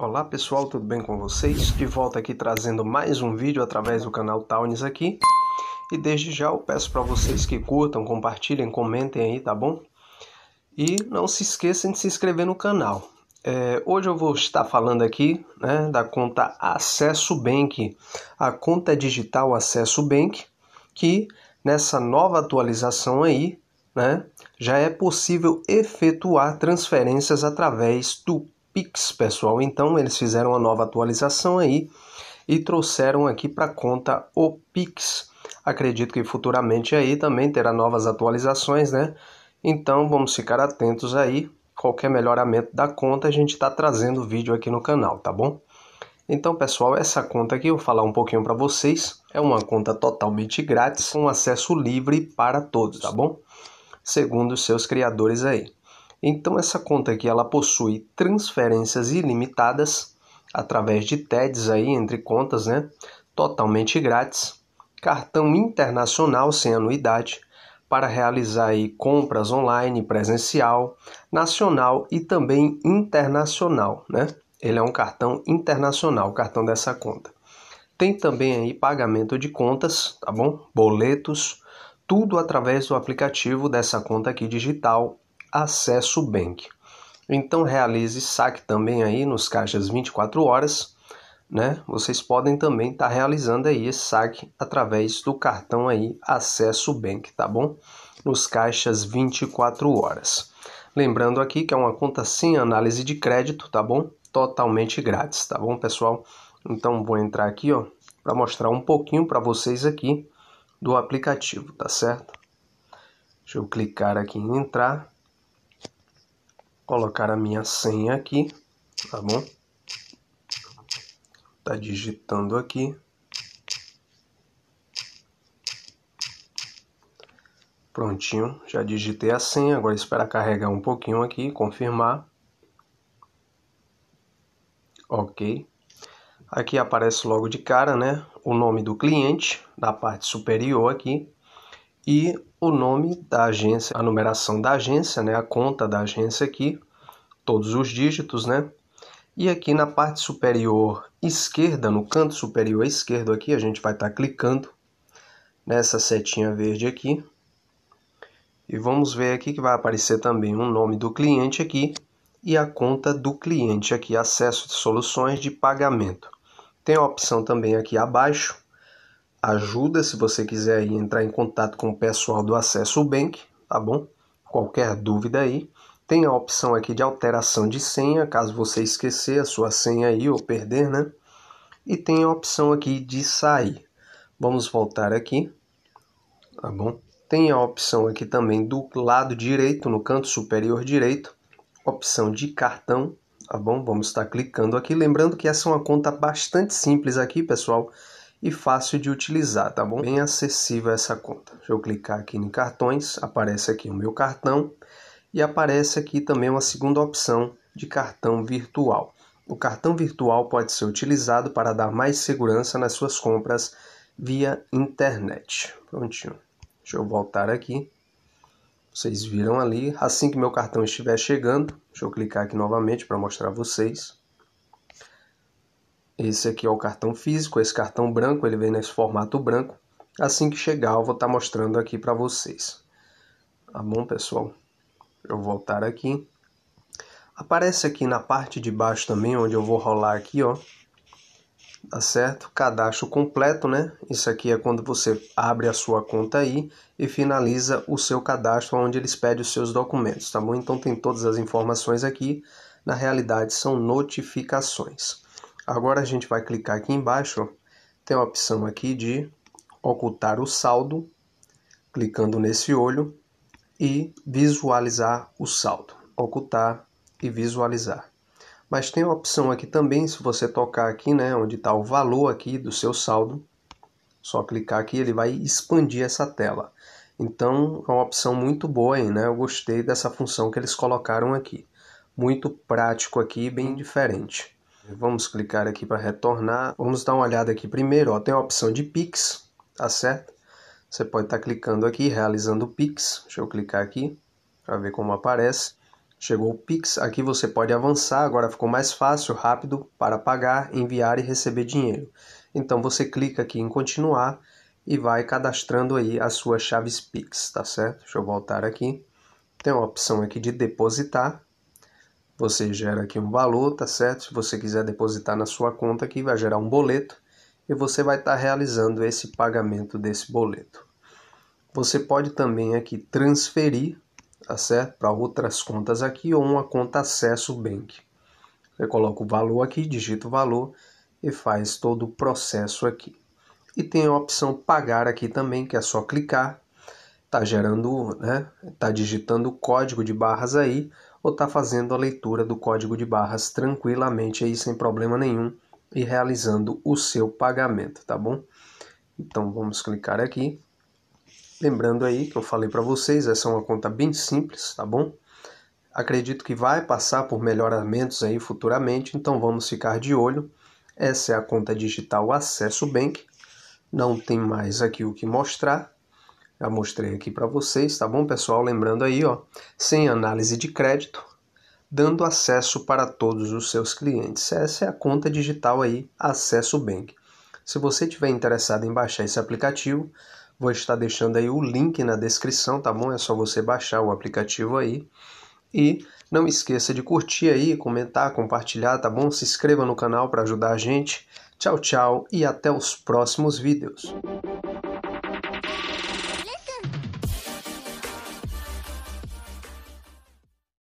Olá pessoal, tudo bem com vocês? De volta aqui trazendo mais um vídeo através do canal Townes aqui. E desde já eu peço para vocês que curtam, compartilhem, comentem aí, tá bom? E não se esqueçam de se inscrever no canal. É, hoje eu vou estar falando aqui né, da conta Acesso Bank, a conta digital Acesso Bank, que nessa nova atualização aí, né, já é possível efetuar transferências através do Pix, pessoal. Então eles fizeram uma nova atualização aí e trouxeram aqui para conta o Pix. Acredito que futuramente aí também terá novas atualizações, né? Então vamos ficar atentos aí. Qualquer melhoramento da conta a gente está trazendo vídeo aqui no canal, tá bom? Então, pessoal, essa conta aqui eu vou falar um pouquinho para vocês. É uma conta totalmente grátis, com acesso livre para todos, tá bom? Segundo os seus criadores aí. Então essa conta aqui ela possui transferências ilimitadas através de TEDs aí entre contas, né? Totalmente grátis, cartão internacional sem anuidade para realizar aí compras online, presencial, nacional e também internacional, né? Ele é um cartão internacional, o cartão dessa conta. Tem também aí pagamento de contas, tá bom? Boletos, tudo através do aplicativo dessa conta aqui digital Acesso Bank. Então realize saque também aí nos caixas 24 horas, né? Vocês podem também estar tá realizando aí esse saque através do cartão aí Acesso Bank, tá bom? Nos caixas 24 horas. Lembrando aqui que é uma conta sem análise de crédito, tá bom? Totalmente grátis, tá bom, pessoal? Então vou entrar aqui, ó, para mostrar um pouquinho para vocês aqui do aplicativo, tá certo? Deixa eu clicar aqui em entrar colocar a minha senha aqui, tá bom? Tá digitando aqui. Prontinho, já digitei a senha, agora espera carregar um pouquinho aqui, confirmar. Ok. Aqui aparece logo de cara, né, o nome do cliente, na parte superior aqui e o nome da agência, a numeração da agência, né, a conta da agência aqui, todos os dígitos, né? E aqui na parte superior esquerda, no canto superior esquerdo aqui, a gente vai estar tá clicando nessa setinha verde aqui. E vamos ver aqui que vai aparecer também o um nome do cliente aqui e a conta do cliente aqui, acesso de soluções de pagamento. Tem a opção também aqui abaixo ajuda se você quiser aí entrar em contato com o pessoal do Acesso Bank, tá bom? Qualquer dúvida aí. Tem a opção aqui de alteração de senha, caso você esquecer a sua senha aí ou perder, né? E tem a opção aqui de sair. Vamos voltar aqui, tá bom? Tem a opção aqui também do lado direito, no canto superior direito, opção de cartão, tá bom? Vamos estar clicando aqui. Lembrando que essa é uma conta bastante simples aqui, pessoal e fácil de utilizar, tá bom? Bem acessível essa conta. Deixa eu clicar aqui em cartões, aparece aqui o meu cartão e aparece aqui também uma segunda opção de cartão virtual. O cartão virtual pode ser utilizado para dar mais segurança nas suas compras via internet. Prontinho. Deixa eu voltar aqui. Vocês viram ali, assim que meu cartão estiver chegando, deixa eu clicar aqui novamente para mostrar a vocês. Esse aqui é o cartão físico, esse cartão branco, ele vem nesse formato branco. Assim que chegar, eu vou estar tá mostrando aqui para vocês. Tá bom, pessoal? Eu vou voltar aqui. Aparece aqui na parte de baixo também, onde eu vou rolar aqui, ó. Tá certo? Cadastro completo, né? Isso aqui é quando você abre a sua conta aí e finaliza o seu cadastro, onde eles pedem os seus documentos, tá bom? Então tem todas as informações aqui. Na realidade, são notificações. Agora a gente vai clicar aqui embaixo, tem a opção aqui de ocultar o saldo, clicando nesse olho e visualizar o saldo, ocultar e visualizar. Mas tem a opção aqui também, se você tocar aqui, né, onde está o valor aqui do seu saldo, só clicar aqui, ele vai expandir essa tela. Então, é uma opção muito boa hein, né? Eu gostei dessa função que eles colocaram aqui. Muito prático aqui, bem diferente. Vamos clicar aqui para retornar. Vamos dar uma olhada aqui primeiro. Ó, tem a opção de Pix, tá certo? Você pode estar tá clicando aqui, realizando o Pix. Deixa eu clicar aqui para ver como aparece. Chegou o Pix, aqui você pode avançar, agora ficou mais fácil, rápido, para pagar, enviar e receber dinheiro. Então você clica aqui em continuar e vai cadastrando aí as suas chaves Pix, tá certo? Deixa eu voltar aqui. Tem uma opção aqui de depositar, você gera aqui um valor, tá certo? Se você quiser depositar na sua conta aqui, vai gerar um boleto e você vai estar tá realizando esse pagamento desse boleto. Você pode também aqui transferir, tá certo? Para outras contas aqui ou uma conta acesso bank. Você coloca o valor aqui, digita o valor e faz todo o processo aqui. E tem a opção pagar aqui também, que é só clicar, tá gerando, né? Tá digitando o código de barras aí ou está fazendo a leitura do código de barras tranquilamente aí sem problema nenhum e realizando o seu pagamento, tá bom? Então vamos clicar aqui. Lembrando aí que eu falei para vocês, essa é uma conta bem simples, tá bom? Acredito que vai passar por melhoramentos aí futuramente, então vamos ficar de olho. Essa é a conta digital Acesso Bank. Não tem mais aqui o que mostrar. Já mostrei aqui para vocês, tá bom, pessoal? Lembrando aí, ó, sem análise de crédito, dando acesso para todos os seus clientes. Essa é a conta digital aí, Acesso Bank. Se você tiver interessado em baixar esse aplicativo, vou estar deixando aí o link na descrição, tá bom? É só você baixar o aplicativo aí. E não esqueça de curtir aí, comentar, compartilhar, tá bom? Se inscreva no canal para ajudar a gente. Tchau, tchau e até os próximos vídeos.